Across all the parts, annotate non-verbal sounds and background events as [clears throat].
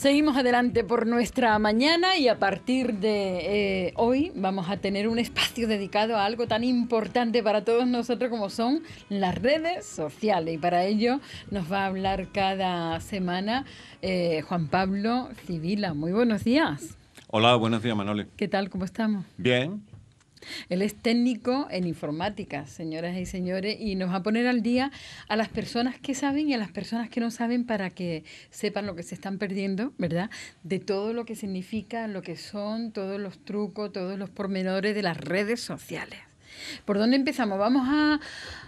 Seguimos adelante por nuestra mañana y a partir de eh, hoy vamos a tener un espacio dedicado a algo tan importante para todos nosotros como son las redes sociales. Y para ello nos va a hablar cada semana eh, Juan Pablo Civila. Muy buenos días. Hola, buenos días, Manole. ¿Qué tal? ¿Cómo estamos? Bien, él es técnico en informática, señoras y señores, y nos va a poner al día a las personas que saben y a las personas que no saben para que sepan lo que se están perdiendo, ¿verdad? De todo lo que significa, lo que son, todos los trucos, todos los pormenores de las redes sociales. ¿Por dónde empezamos? Vamos a,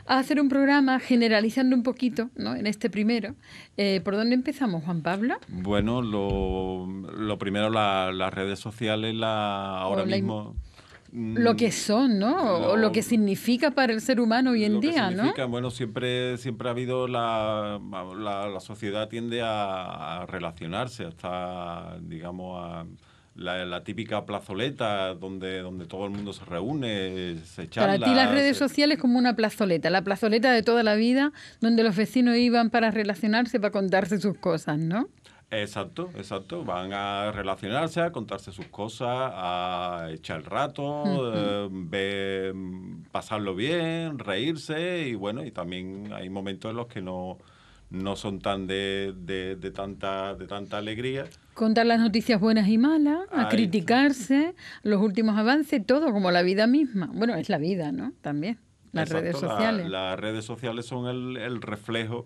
hacer un programa generalizando un poquito, ¿no? En este primero. Eh, ¿Por dónde empezamos, Juan Pablo? Bueno, lo, lo primero, la, las redes sociales, la, ahora mismo lo mm, que son, ¿no? o lo que significa para el ser humano hoy en día, ¿no? Bueno, siempre, siempre ha habido la, la, sociedad tiende a, relacionarse, hasta, digamos, la, típica plazoleta donde, todo el mundo se reúne, se charla. Para ti las redes sociales como una plazoleta, la plazoleta de toda la vida, donde los vecinos iban para relacionarse, para contarse sus cosas, ¿no? Exacto, exacto. Van a relacionarse, a contarse sus cosas, a echar el rato, eh, pasarlo bien, reírse y bueno, y también hay momentos en los que no, son tan de, de, tanta, de tanta alegría. Contar las noticias buenas y malas, a criticarse, los últimos avances, todo como la vida misma. Bueno, es la vida, ¿no? También, las redes sociales. las redes sociales son el, el reflejo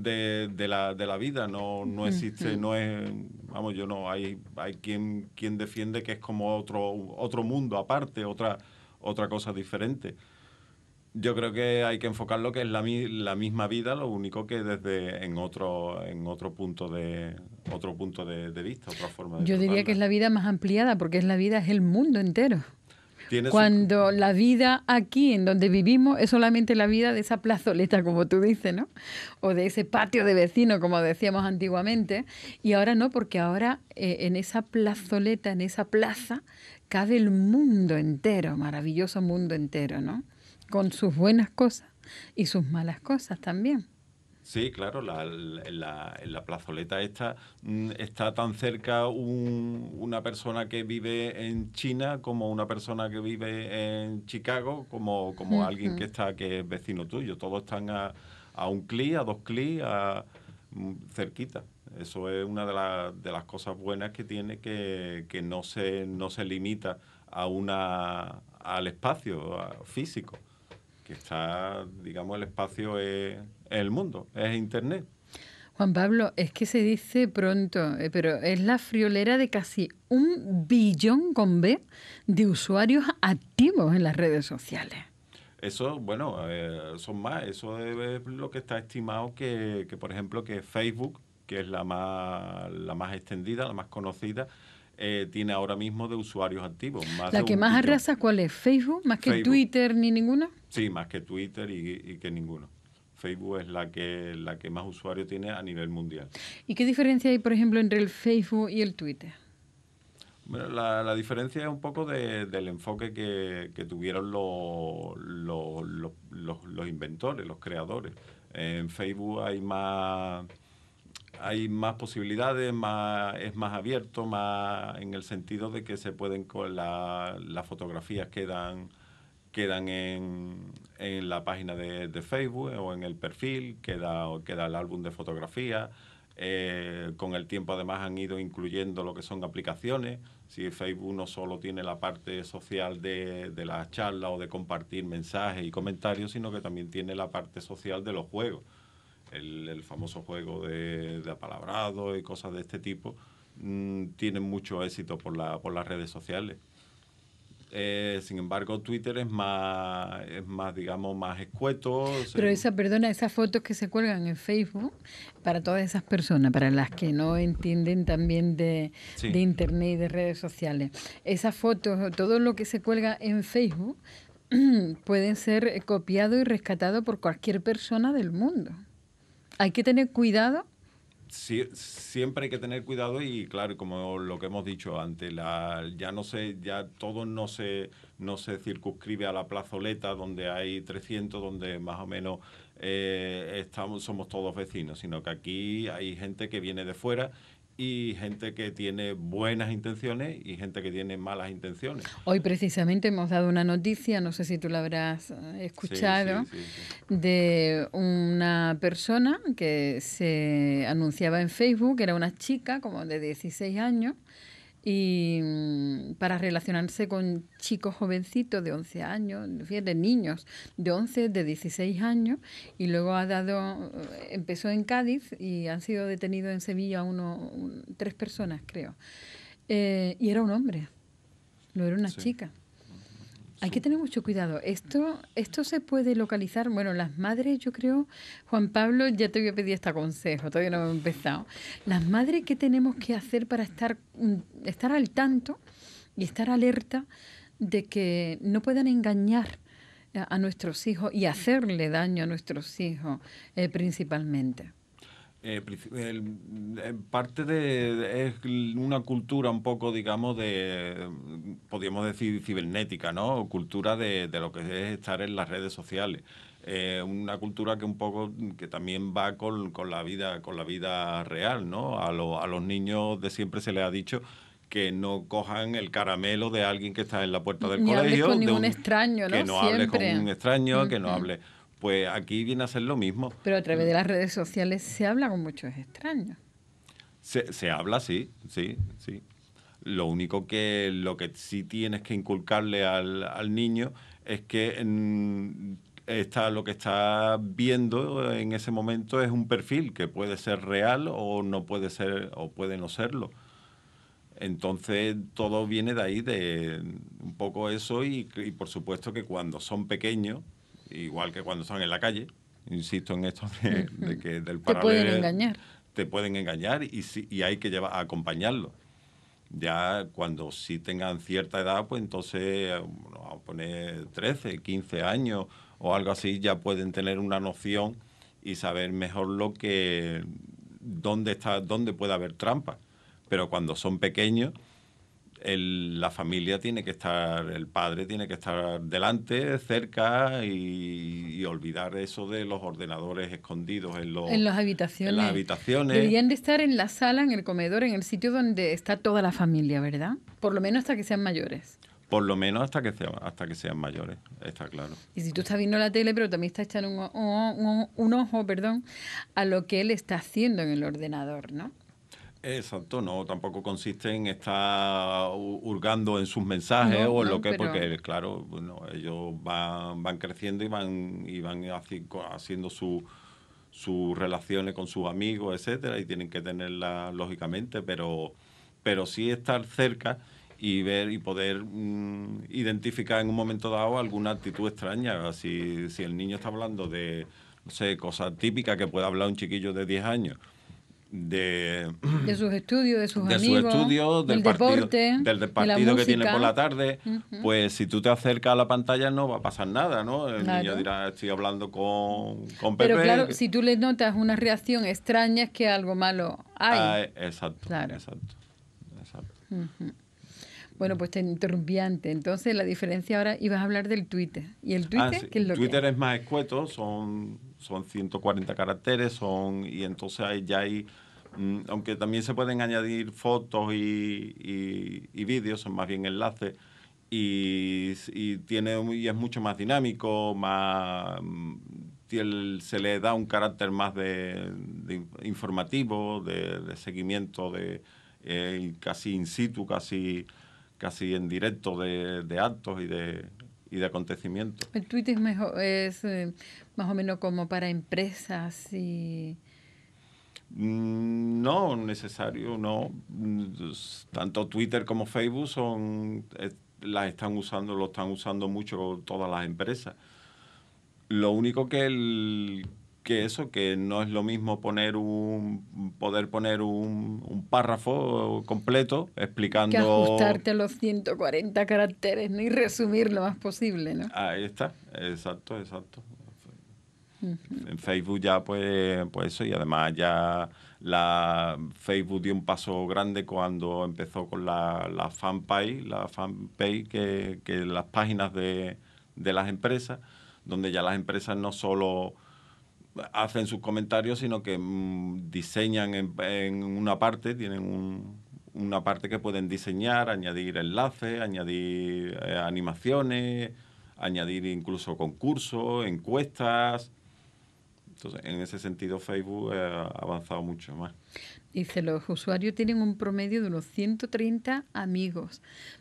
de, de, la, vida, no, mm, existe, mm. no es, vamos, yo no, hay, hay quien, quien defiende que es como otro, otro mundo aparte, otra, otra cosa diferente. Yo creo que hay que enfocar lo que es la, misma vida, lo único que desde en otro, en otro punto de otro punto de, vista, otra forma de Yo diría que es la vida más ampliada, porque es la vida, es el mundo entero. Cuando la vida aquí, en donde vivimos, es solamente la vida de esa plazoleta, como tú dices, ¿no? O de ese patio de vecino, como decíamos antiguamente. Y ahora no, porque ahora eh, en esa plazoleta, en esa plaza, cabe el mundo entero, maravilloso mundo entero, ¿no? Con sus buenas cosas y sus malas cosas también. Sí, claro, la, la, plazoleta esta mm, está tan cerca una persona que vive en China como una persona que vive en Chicago, como, como alguien que está que es vecino tuyo. Todos están a, a un clic, a dos clics, a, mm, cerquita. Eso es una de, de, las cosas buenas que tiene que, que no, se, no se limita a una, al espacio físico está, digamos, el espacio es, el mundo, es Internet. Juan Pablo, es que se dice pronto, eh, pero es la friolera de casi un billón con B de usuarios activos en las redes sociales. Eso, bueno, eh, son más. Eso es lo que está estimado que, que, por ejemplo, que Facebook, que es la más, la más extendida, la más conocida, eh, tiene ahora mismo de usuarios activos. ¿La que más arrasa cuál es? ¿Facebook? ¿Más que Twitter ni ninguna? Sí, más que Twitter y, que ninguno. Facebook es la que, la que más usuarios tiene a nivel mundial. ¿Y qué diferencia hay, por ejemplo, entre el Facebook y el Twitter? la, diferencia es un poco del enfoque que, tuvieron los, los inventores, los creadores. En Facebook hay más hay más posibilidades, es más abierto, más en el sentido de que se pueden con las fotografías quedan quedan en, en la página de, Facebook o en el perfil, queda, queda el álbum de fotografía. Eh, con el tiempo además han ido incluyendo lo que son aplicaciones. Si Facebook no solo tiene la parte social de, de la charla o de compartir mensajes y comentarios, sino que también tiene la parte social de los juegos el, famoso juego de, apalabrado y cosas de este tipo, mm, tienen mucho éxito por, la, por las redes sociales. Eh, sin embargo, Twitter es más, es más, digamos, más escueto. Pero esa, perdona, esas fotos que se cuelgan en Facebook, para todas esas personas, para las que no entienden también de, de Internet y de redes sociales, esas fotos, todo lo que se cuelga en Facebook, [clears throat] pueden ser copiado y rescatado por cualquier persona del mundo. ¿Hay que tener cuidado? Sí, siempre hay que tener cuidado y claro, como lo que hemos dicho antes, la, ya no sé, ya todo no se, no se circunscribe a la plazoleta donde hay 300, donde más o menos eh, estamos, somos todos vecinos, sino que aquí hay gente que viene de fuera y gente que tiene buenas intenciones y gente que tiene malas intenciones. Hoy precisamente hemos dado una noticia, no sé si tú la habrás eh, escuchado, de una persona que se anunciaba en Facebook, era una chica como de 16 años, y mm, para relacionarse con chicos jovencitos de 11 años, de niños de 11, de 16 años, y luego ha dado, eh, empezó en Cádiz y han sido detenidos en Sevilla uno, tres personas, creo. Eh, y era un hombre, no era una chica. Hay que tener mucho cuidado. Esto, esto se puede localizar. Bueno, las madres, yo creo, Juan Pablo, ya te voy a pedir este consejo, todavía no hemos empezado. Las madres, ¿qué tenemos que hacer para estar, mm, estar al tanto y estar alerta de que no puedan engañar a nuestros hijos y hacerle daño a nuestros hijos eh, principalmente? Eh, eh, parte de es una cultura un poco, digamos, de, podríamos decir, cibernética, ¿no? cultura de, lo que es estar en las redes sociales. Eh, una cultura que un poco, que también va con, la vida, con la vida real, ¿no? A, a los niños de siempre se les ha dicho que no cojan el caramelo de alguien que está en la puerta del colegio. extraño, ¿no? Que no hables con un extraño, que no hable pues aquí viene a ser lo mismo. Pero a través de mm. las redes sociales se habla con muchos extraños. Se, habla, sí, sí, sí. Lo único que lo que sí tienes que inculcarle al, niño es que está, lo que está viendo en ese momento es un perfil que puede ser real o no puede ser o puede no serlo. Entonces todo viene de ahí, de un poco eso y por supuesto que cuando son pequeños igual que cuando están en la calle. Insisto en esto de, que del Te pueden engañar. Te pueden engañar y, si, hay que llevar, acompañarlo. Ya cuando sí tengan cierta edad, pues entonces, a poner 13, 15 años o algo así, ya pueden tener una noción y saber mejor lo que, dónde, está, dónde puede haber trampa. Pero cuando son pequeños, el, la familia tiene que estar, el padre tiene que estar delante, cerca y, olvidar eso de los ordenadores escondidos en, los, las habitaciones. Deberían de estar en la sala, en el comedor, en el sitio donde está toda la familia, ¿verdad? Por lo menos hasta que sean mayores. Por lo menos hasta que, sea, hasta que sean mayores, está claro. Y si tú estás viendo la tele, pero también estás echando un, un, un, ojo perdón, a lo que él está haciendo en el ordenador, ¿no? Exacto, no, tampoco consiste en estar hurgando en sus mensajes o en lo que, porque claro, ellos van, van creciendo y van, y van haciendo sus relaciones con sus amigos, etcétera, y tienen que tenerla lógicamente, pero, pero sí estar cerca y ver y poder mm, identificar en un momento dado alguna actitud extraña. Si, si el niño está hablando de, no sé, cosas típicas que puede hablar un chiquillo de 10 años de, sus estudios, de sus amigos, del, partido, deporte, del, partido que tiene por la tarde, pues si tú te acercas a la pantalla no va a pasar nada, ¿no? El niño dirá, estoy hablando con, con Pepe. Pero claro, si tú le notas una reacción extraña es que algo malo hay. Ah, eh, exacto, exacto, exacto. Bueno, pues te interrumpí Entonces, la diferencia ahora ibas a hablar del Twitter. ¿Y el ah, Twitter es Twitter es más escueto, son, son 140 caracteres, son y entonces ya hay Mm, aunque también se pueden añadir fotos y, vídeos, son más bien enlaces, y, tiene, y es mucho más dinámico, más, mm, se le da un carácter más de, informativo, de, seguimiento, de eh, casi in situ, casi, casi en directo de, actos y de, y de acontecimientos. El Twitter es, es eh, más o menos como para empresas y... Mm, no, necesario, no. Tanto Twitter como Facebook son, eh, las están usando, lo están usando mucho todas las empresas. Lo único que el, que eso, que no es lo mismo poner un, poder poner un, párrafo completo explicando... Que ajustarte a los 140 caracteres y resumir lo más posible, ¿no? Ahí está, exacto, exacto. En Facebook ya pues, pues, eso y además ya la Facebook dio un paso grande cuando empezó con la, fanpage, la fanpage que, que las páginas de, las empresas, donde ya las empresas no solo hacen sus comentarios, sino que mm, diseñan en, una parte, tienen un, una parte que pueden diseñar, añadir enlaces, añadir eh, animaciones, añadir incluso concursos, encuestas, entonces, en ese sentido, Facebook ha avanzado mucho más. Dice, los usuarios tienen un promedio de unos 130 amigos,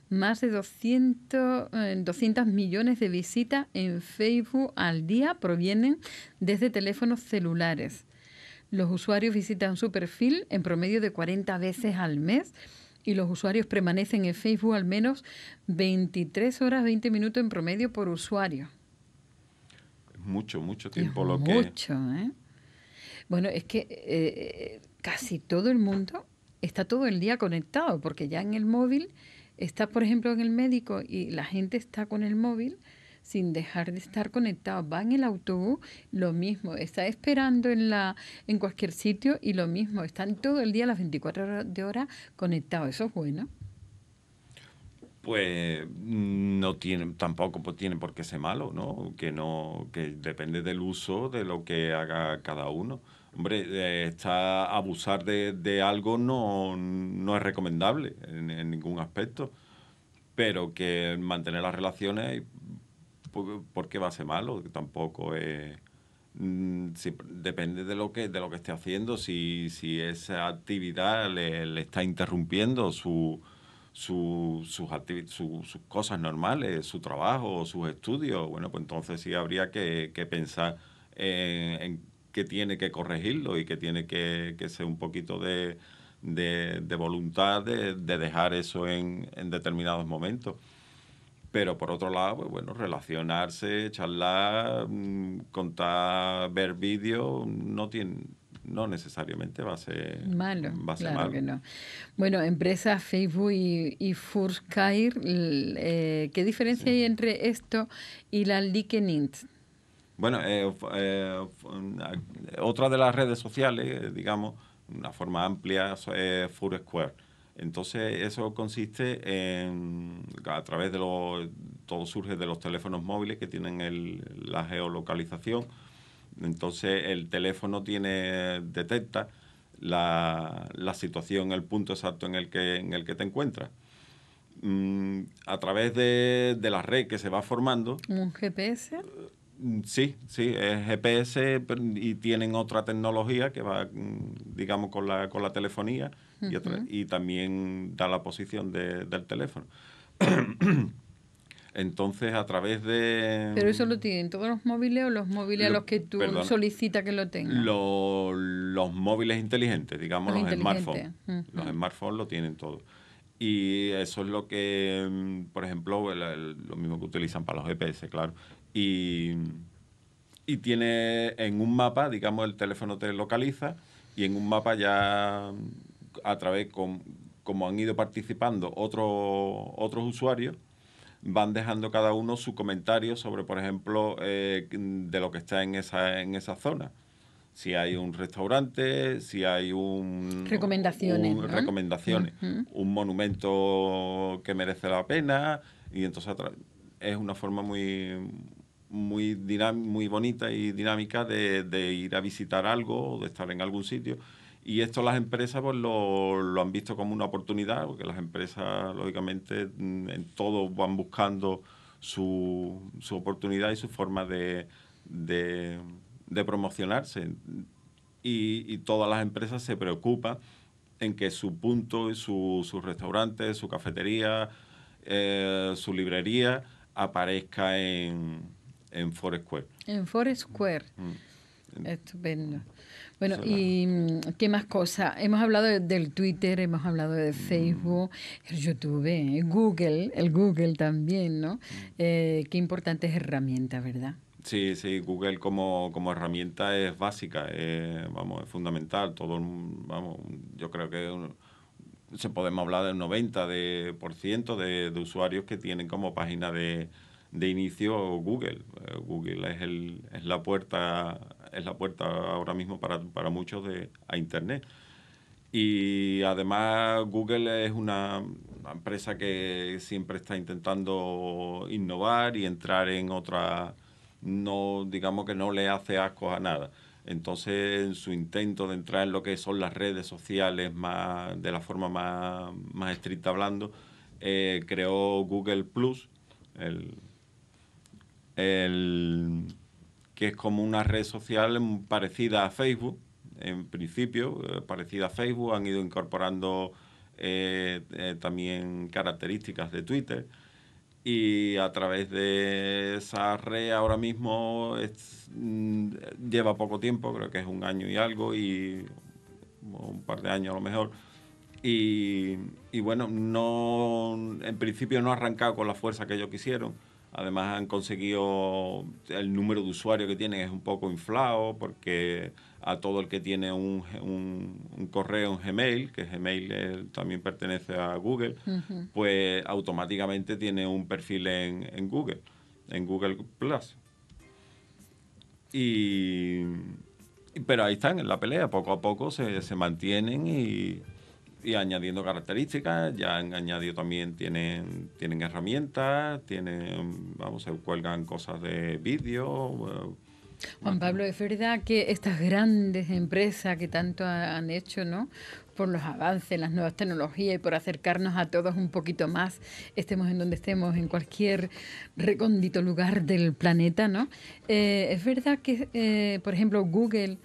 más de 200, eh, millones de visitas en Facebook al día provienen desde teléfonos celulares. Los usuarios visitan su perfil en promedio de 40 veces al mes y los usuarios permanecen en Facebook al menos 23 horas 20 minutos en promedio por usuario mucho, mucho tiempo lo que... Mucho, ¿eh? Bueno, es que eh, casi todo el mundo está todo el día conectado, porque ya en el móvil está, por ejemplo, en el médico y la gente está con el móvil sin dejar de estar conectado. Va en el autobús, lo mismo, está esperando en, la, en cualquier sitio y lo mismo, están todo el día, las 24 horas de hora conectados. Eso es bueno pues no tiene, tampoco pues, tiene por qué ser malo, ¿no? Que no, depende del uso de lo que haga cada uno. Hombre, eh, está abusar de, algo no, no, es recomendable en, ningún aspecto, pero que mantener las relaciones, pues, porque va a ser malo? Tampoco es... Mm, depende de lo que de lo que esté haciendo si, si esa actividad le está interrumpiendo su, su, sus, cosas normales, su trabajo, sus estudios, bueno, pues entonces sí habría que, que pensar en, qué que tiene que corregirlo y que tiene que, que ser un poquito de, de, voluntad de, dejar eso en, en, determinados momentos. Pero por otro lado, pues bueno, relacionarse, charlar, mm, contar, ver vídeos, no tiene, no necesariamente va a ser malo. Bueno, empresas Facebook y, y eh, ¿qué diferencia hay entre esto y la Likenint? Bueno, eh, eh, otra de las redes sociales, digamos, una forma amplia es Foursquare. Entonces, eso consiste en, a través de los, todo surge de los teléfonos móviles que tienen la geolocalización entonces el teléfono tiene, detecta la, situación, el punto exacto en el que, en el que te encuentras. Mm, a través de, la red que se va formando. ¿Un GPS? Mm, sí, sí, es GPS y tienen otra tecnología que va, mm, digamos, con la, con la telefonía y, también da la posición del teléfono. [clears throat] Entonces, a través de... Pero eso lo mm, tienen todos los móviles o los móviles a los que tú solicitas que lo tengan. los móviles inteligentes, digamos los, smartphones. Los smartphones lo tienen todo. Y eso es lo que, mm, por ejemplo, lo mismo que utilizan para los GPS, claro. Y, tiene en un mapa, digamos, el teléfono te localiza y en un mapa ya a través, con, como han ido participando otros otros usuarios, van dejando cada uno su comentario sobre, por ejemplo, eh, de lo que está en esa, en esa zona. Si hay un restaurante, si hay un... Recomendaciones. Recomendaciones. Un monumento que merece la pena. Y entonces es una forma muy, muy, muy bonita y dinámica de, de ir a visitar algo o de estar en algún sitio y esto las empresas pues, lo, han visto como una oportunidad, porque las empresas, lógicamente, mm, en todo van buscando su, oportunidad y su forma de, de, promocionarse. Y, todas las empresas se preocupan en que su punto, su, su restaurante, su cafetería, eh, su librería aparezca en, en Square En Foursquare. square mm. Estupendo. Bueno, ¿y mm, qué más cosas? Hemos hablado del Twitter, hemos hablado de mm. Facebook, el YouTube, eh, Google, el Google también, ¿no? Qué mm. Eh, qué herramienta, herramientas, ¿verdad? Sí, sí, Google como, herramienta es básica, eh, vamos, es fundamental. Todo, vamos, yo creo que se podemos hablar del 90% de, de usuarios que tienen como página de, de inicio Google. Eh, Google es, el, es la puerta es la puerta ahora mismo para, muchos de, a Internet. Y además Google es una, empresa que siempre está intentando innovar y entrar en otra, no digamos que no le hace asco a nada. Entonces, en su intento de entrar en lo que son las redes sociales más, de la forma más, estricta hablando, eh, creó Google Plus, el, el que es como una red social parecida a Facebook, en principio, eh, parecida a Facebook, han ido incorporando eh, eh, también características de Twitter y a través de esa red ahora mismo mm, lleva poco tiempo, creo que es un año y algo y un par de años a lo mejor. Y, bueno, no, en principio no ha arrancado con la fuerza que ellos quisieron Además han conseguido, el número de usuarios que tienen es un poco inflado porque a todo el que tiene un, correo, en Gmail, que Gmail eh, también pertenece a Google, pues automáticamente tiene un perfil en, Google, en Google Plus. Y, pero ahí están en la pelea, poco a poco se mantienen y, y añadiendo características, ya han añadido también, tienen, tienen herramientas, tienen, vamos, se cuelgan cosas de vídeo. Juan Pablo, es verdad que estas grandes empresas que tanto han hecho, ¿no? Por los avances, las nuevas tecnologías y por acercarnos a todos un poquito más, estemos en donde estemos, en cualquier recóndito lugar del planeta, ¿no? Eh, es verdad que, eh, por ejemplo, Google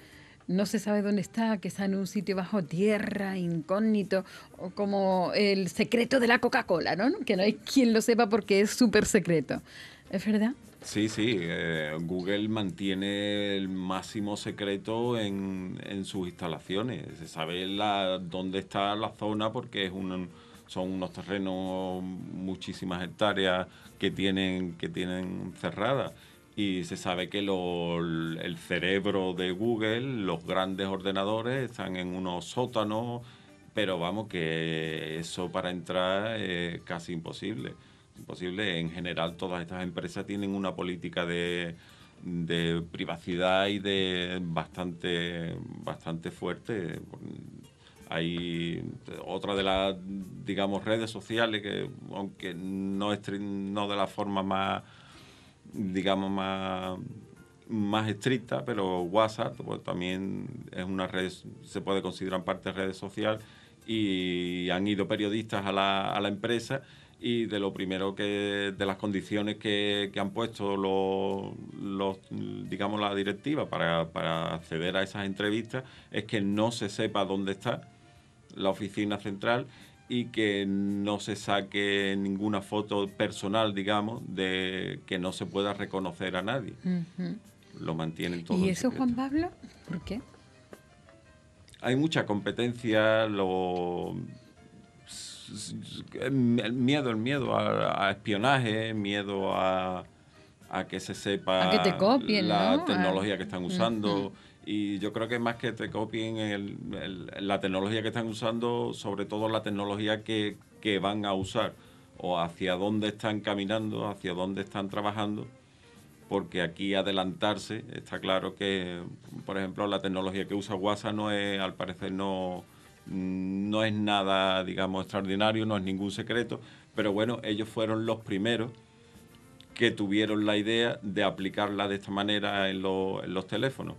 no se sabe dónde está, que está en un sitio bajo tierra, incógnito, o como el secreto de la Coca-Cola, ¿no? Que no hay quien lo sepa porque es súper secreto. ¿Es verdad? Sí, sí. Eh, Google mantiene el máximo secreto en, sus instalaciones. Se sabe la, dónde está la zona porque es un, son unos terrenos, muchísimas hectáreas que tienen, que tienen cerradas y se sabe que el cerebro de Google, los grandes ordenadores están en unos sótanos, pero vamos que eso para entrar es casi imposible. Imposible, en general todas estas empresas tienen una política de, de privacidad y de bastante, bastante fuerte. Hay otra de las, digamos, redes sociales que, aunque no, no de la forma más digamos, más, más estricta, pero WhatsApp pues, también es una red, se puede considerar parte de redes sociales y han ido periodistas a la, a la empresa y de lo primero que de las condiciones que, han puesto los, los, digamos la directiva para, acceder a esas entrevistas es que no se sepa dónde está la oficina central y que no se saque ninguna foto personal, digamos, de que no se pueda reconocer a nadie. Lo mantienen todo. ¿Y eso, Juan Pablo? ¿Por qué? Hay mucha competencia, lo el miedo, el miedo a, espionaje, miedo a, que se sepa la tecnología que están usando. Y yo creo que más que te copien la tecnología que están usando, sobre todo la tecnología que, van a usar o hacia dónde están caminando, hacia dónde están trabajando, porque aquí adelantarse, está claro que, por ejemplo, la tecnología que usa WhatsApp no es, al parecer, no, no es nada, digamos, extraordinario, no es ningún secreto, pero bueno, ellos fueron los primeros que tuvieron la idea de aplicarla de esta manera en los teléfonos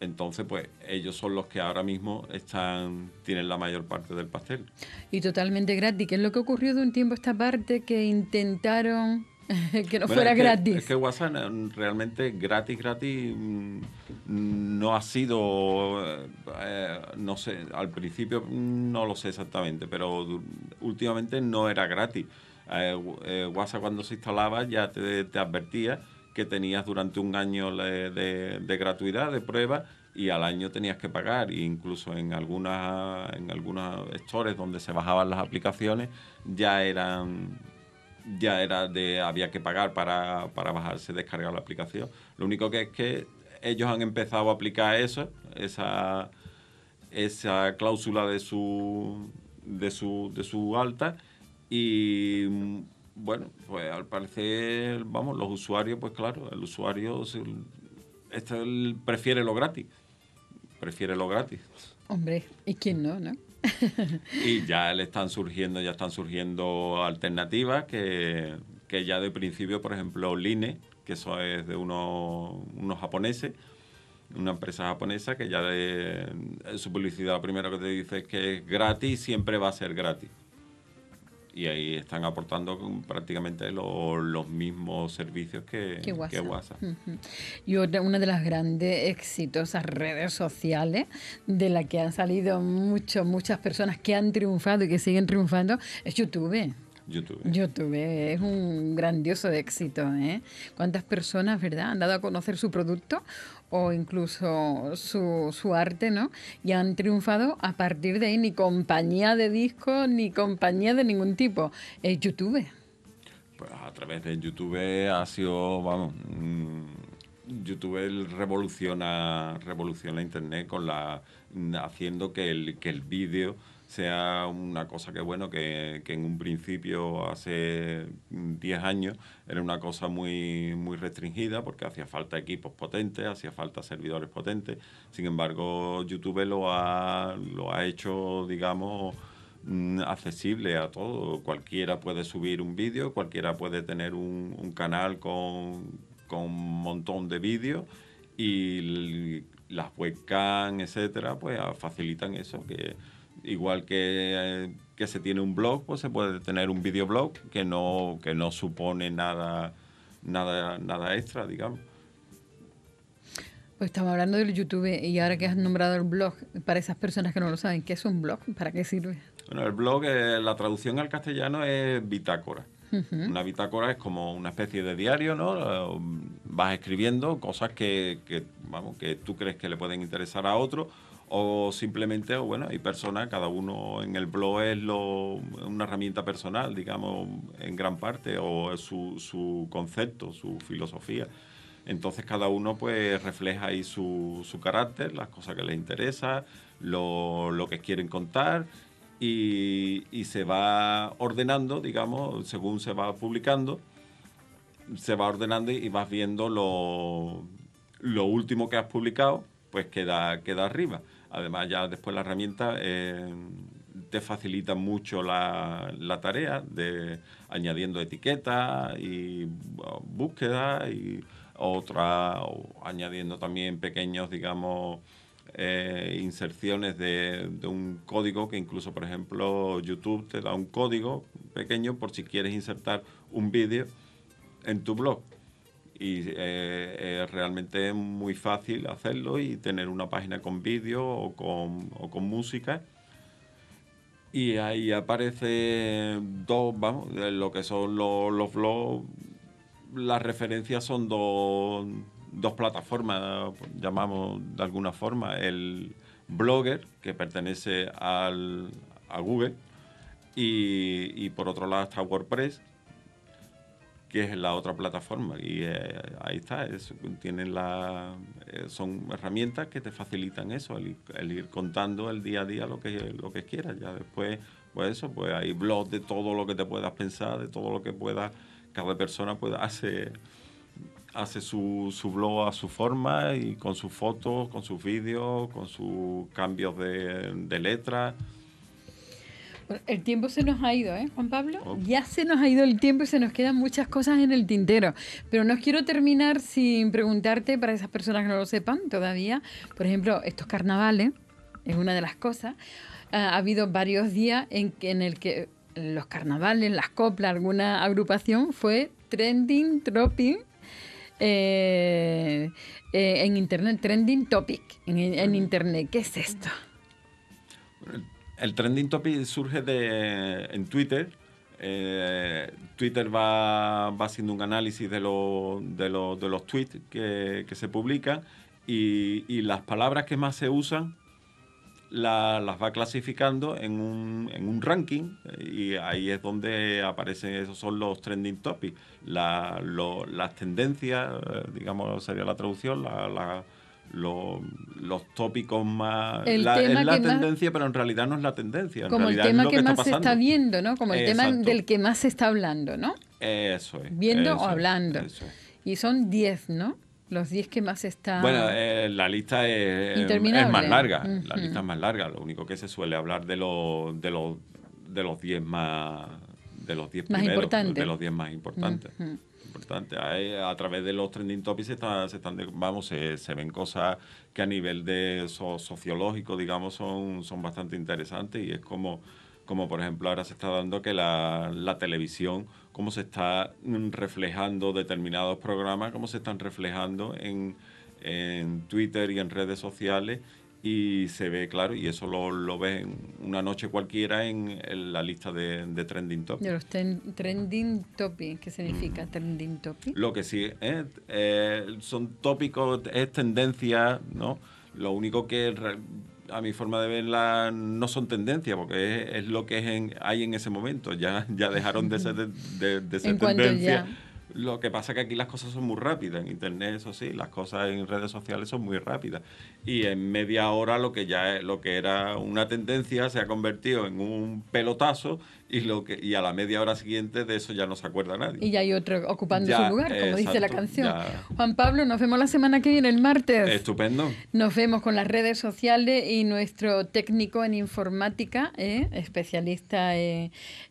entonces, pues ellos son los que ahora mismo están, tienen la mayor parte del pastel. Y totalmente gratis, ¿qué es lo que ocurrió de un tiempo esta parte que intentaron [laughs] que no fuera gratis. Es que WhatsApp mm, realmente gratis, gratis mm, no ha sido, eh, no sé, al principio mm, no lo sé exactamente, pero últimamente no era gratis. WhatsApp eh, eh, cuando se instalaba ya te advertía que tenías durante un año eh, de, gratuidad, de prueba, y al año tenías que pagar. E incluso en algunas en algunos stores donde se bajaban las aplicaciones ya eran ya era de había que pagar para, para bajarse, descargar la aplicación. Lo único que es que ellos han empezado a aplicar eso, esa, esa cláusula de su, de su, de su alta y bueno, pues al parecer, vamos, los usuarios, pues claro, el usuario este prefiere lo gratis. Prefiere lo gratis. Hombre, ¿y quién no, no? [laughs] y ya le están surgiendo, ya están surgiendo alternativas que, que ya de principio, por ejemplo, Line, que eso es de unos, unos japoneses, una empresa japonesa que ya de, su publicidad lo primero que te dice es que es gratis, siempre va a ser gratis y ahí están aportando prácticamente los mismos servicios que, WhatsApp. Y otra, una de las grandes exitosas redes sociales de la que han salido mucho, muchas personas que han triunfado y que siguen triunfando es YouTube. YouTube. YouTube es un grandioso éxito. ¿eh? ¿Cuántas personas, verdad, han dado a conocer su producto o incluso su, arte, ¿no? Y han triunfado a partir de ahí, ni compañía de disco, ni compañía de ningún tipo, es YouTube. Pues a través de YouTube ha sido, vamos, mm, YouTube revoluciona, revoluciona Internet con la haciendo que el, que el vídeo sea una cosa que, bueno, que, en un principio, hace 10 años, era una cosa muy, muy restringida porque hacía falta equipos potentes, hacía falta servidores potentes. Sin embargo, YouTube lo ha, lo ha hecho, digamos, mm, accesible a todo. Cualquiera puede subir un vídeo, cualquiera puede tener un, canal con, un montón de vídeos y las webcam, etcétera, pues facilitan eso, que igual eh, que, se tiene un blog, pues se puede tener un videoblog que no, que no supone nada, nada, extra, digamos. Pues estamos hablando del YouTube y ahora que has nombrado el blog, para esas personas que no lo saben, ¿qué es un blog? ¿Para qué sirve? Bueno, el blog, eh, la traducción al castellano es bitácora. Una bitácora es como una especie de diario, ¿no? Vas escribiendo cosas que, vamos, que tú crees que le pueden interesar a otro o simplemente, bueno, hay personas, cada uno en el blog es lo, una herramienta personal, digamos, en gran parte, o su, su concepto, su filosofía. Entonces cada uno pues refleja ahí su, su carácter, las cosas que les interesan, lo, que quieren contar y, se va ordenando, digamos, según se va publicando, se va ordenando y vas viendo lo, lo último que has publicado, pues queda, queda arriba. Además, ya después la herramienta eh, te facilita mucho la, tarea de añadiendo etiquetas y búsquedas y otras, añadiendo también pequeños, digamos, eh, inserciones de, de, un código que incluso, por ejemplo, YouTube te da un código pequeño por si quieres insertar un vídeo en tu blog y realmente eh, es realmente muy fácil hacerlo y tener una página con vídeo o con, música. Y ahí aparece dos, vamos, lo que son los, los blogs, las referencias son dos, plataformas, llamamos de alguna forma, el Blogger, que pertenece al, a Google, y, y por otro lado está WordPress, que es la otra plataforma. Y eh, ahí está, tienen la, eh, son herramientas que te facilitan eso, el, ir contando el día a día lo que, lo que quieras. Ya después, pues eso, pues hay blogs de todo lo que te puedas pensar, de todo lo que pueda, cada persona pueda hacer hace su, su, blog a su forma y con sus fotos, con sus vídeos, con sus cambios de, de letras el tiempo se nos ha ido, ¿eh, Juan Pablo? Ya se nos ha ido el tiempo y se nos quedan muchas cosas en el tintero. Pero no quiero terminar sin preguntarte, para esas personas que no lo sepan todavía, por ejemplo, estos carnavales, es una de las cosas. Ah, ha habido varios días en, en el que los carnavales, las coplas, alguna agrupación fue trending, tropping. Eh, eh, en internet, trending topic en, internet. ¿Qué es esto? el trending topic surge de, en Twitter. Eh, Twitter va, haciendo un análisis de, de, de los tweets que, se publican y, las palabras que más se usan las va clasificando en un, en un, ranking y ahí es donde aparecen, esos son los trending topics, las tendencias, eh, digamos sería la traducción, la, los tópicos más... la, es la tendencia, pero en realidad no es la tendencia. como el tema que, más se está viendo, ¿no? Como el tema del que más se está hablando, ¿no? Eso es. Viendo o hablando. Y son 10, ¿no? Los 10 que más están... Bueno, eh, la lista es, más larga. La lista es más larga. Lo único que se suele hablar de, lo, de, de los 10 más... De los 10 más importantes. De los 10 más importantes. Importante. a través de los trending topics se, vamos, se, ven cosas que a nivel de sociológico, digamos, son, son bastante interesantes y es como como por ejemplo ahora se está dando que la, televisión, cómo se está reflejando determinados programas, cómo se están reflejando en Twitter y en redes sociales y se ve claro, y eso lo, lo ves una noche cualquiera en, la lista de, trending topic. trending topics ¿qué significa mm. trending topic? Lo que sí, eh, eh, son tópicos, es tendencia, ¿no? Lo único que a mi forma de verla no son tendencias, porque es, lo que hay en ese momento, ya, ya dejaron de ser, de, [laughs] tendencia. Lo que pasa es que aquí las cosas son muy rápidas, en internet eso sí, las cosas en redes sociales son muy rápidas. Y en media hora lo que ya lo que era una tendencia se ha convertido en un pelotazo y, lo que, y a la media hora siguiente de eso ya no se acuerda nadie. Y ya hay otro ocupando su lugar, como dice la canción. Juan Pablo, nos vemos la semana que viene, el martes. Estupendo. Nos vemos con las redes sociales y nuestro técnico en informática, ¿eh? especialista eh,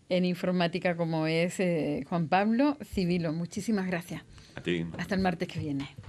en, informática como es eh, Juan Pablo Civilo. Muchísimas gracias. Hasta el martes que viene.